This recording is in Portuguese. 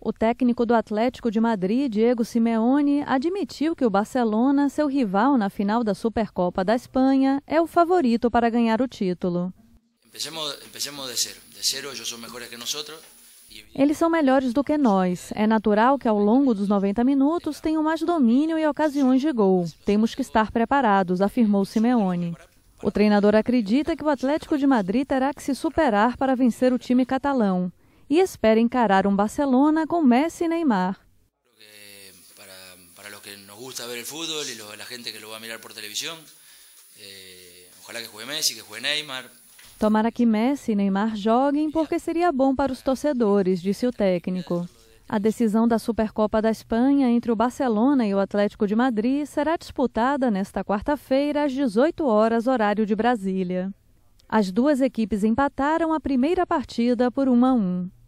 O técnico do Atlético de Madrid, Diego Simeone, admitiu que o Barcelona, seu rival na final da Supercopa da Espanha, é o favorito para ganhar o título. Eles são melhores do que nós. É natural que ao longo dos 90 minutos tenham mais domínio e ocasiões de gol. Temos que estar preparados, afirmou Simeone. O treinador acredita que o Atlético de Madrid terá que se superar para vencer o time catalão e espera encarar um Barcelona com Messi e Neymar. Eh, para, para que nos gusta ver o futebol e lo, gente que o vai mirar por televisión, eh, ojalá que juegue Messi, que juegue Neymar, Tomara que Messi e Neymar joguem porque seria bom para os torcedores, disse o técnico. A decisão da Supercopa da Espanha entre o Barcelona e o Atlético de Madrid será disputada nesta quarta-feira às 18 horas horário de Brasília. As duas equipes empataram a primeira partida por 1 a 1.